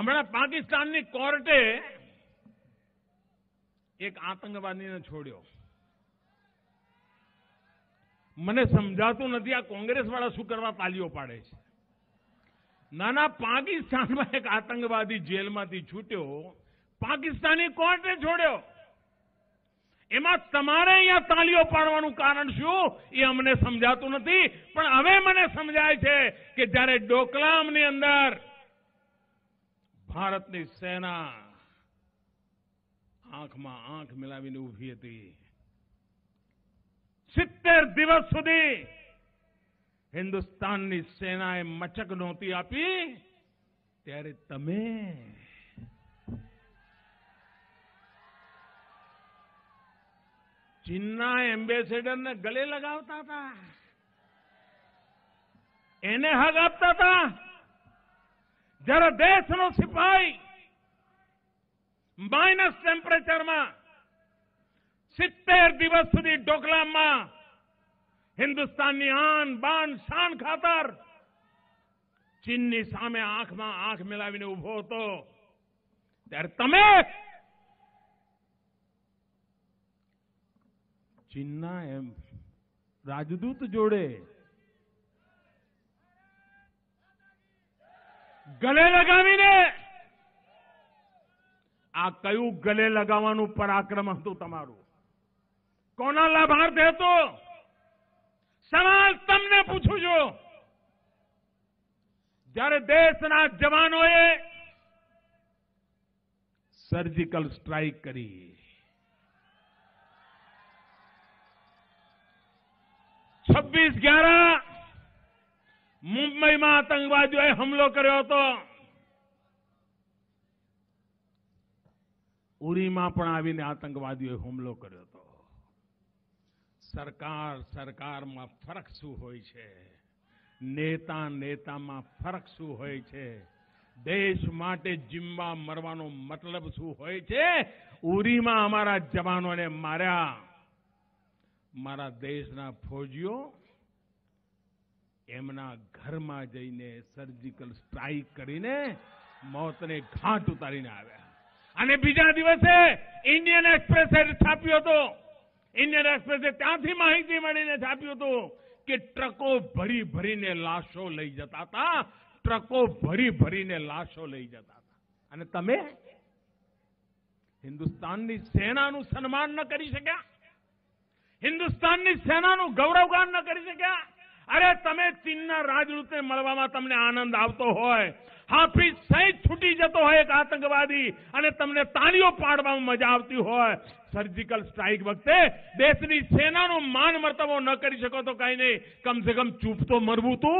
અમેરા પાકિસ્તાન ને કોર્ટે એક આતંકવાદી ને છોડ્યો મને સમજાતું નથી આ કોંગ્રેસ વાળા શું કરવા તાળીઓ પાડે છે ના ના પાકિસ્તાન માં એક આતંકવાદી જેલ માં થી છૂટ્યો પાકિસ્તાની કોર્ટે છોડ્યો એમાં તમારે અહીંયા તાળીઓ પાડવાનું કારણ શું એ મને સમજાતું નથી પણ હવે મને સમજાય છે કે જ્યારે ડોકલામ ને અંદર भारत ની સેના આંખ માં આંખ મિલાવીને ઊભી હતી 70 દિવસ સુધી હિન્દુસ્તાન ની સેના એ મચક નોતી આપી ત્યારે તમે ચીના એમ્બેસેડર ને ગળે લગાવતા હતા એને હગ આપતા હતા જરા દેશનો સૈનિક માઈનસ ટેમ્પરેચર માં 70 દિવસ સુધી ડોગલામાં હિન્દુસ્તાની આન બાન શાન ખાતર ચીની સામે આંખમાં આંખ મિલાવીને ઊભો હતો ત્યારે તમે ચીના એમ રાજદૂત જોડે गले लगामी ने आ क्यू गले लगावा पराक्रम तमारू को लाभार्थे तो सवाल तमने पूछू जो जयरे देश सर्जिकल स्ट्राइक करी छब्बीस ग्यारह મુંબઈમાં આતંકવાદીઓએ હુમલો કર્યો હતો ઉરીમાં પણ આવીને આતંકવાદીઓએ હુમલો કર્યો હતો સરકાર સરકારમાં ફરક શું હોય છે નેતા નેતામાં ફરક શું હોય છે દેશ માટે જીમવા મરવાનો મતલબ શું હોય છે ઉરીમાં અમારા જવાનોને માર્યા મારા દેશના ફોજીઓ એમના ઘરમાં જઈને સર્જિકલ સ્ટ્રાઇક કરીને મોતને ઘાટ ઉતારીને આવ્યા અને બીજા દિવસે ઇન્ડિયન એક્સપ્રેસે છાપ્યો હતો ઇન્ડિયન એક્સપ્રેસે ત્યાંથી માહિતી મળીને છાપ્યું હતું કે ટ્રકો ભરી ભરીને લાશો લઈ જતા હતા ટ્રકો ભરી ભરીને લાશો લઈ જતા હતા અને તમે હિન્દુસ્તાનની સેનાનું સન્માન ન કરી શક્યા હિન્દુસ્તાનની સેનાનું ગૌરવગાન ન કરી શક્યા अरे ते चीन राजदूत ने मल्वा तमने आनंद आता हो हाफिज सहित छूटी जत हो एक आतंकवादी तमने ताड़ियों पाड़ मजा आती हो सर्जिकल स्ट्राइक वक्त देश की सेना मान मर्तव न कर सको तो कहीं नहीं कम से कम चूप तो मरव तू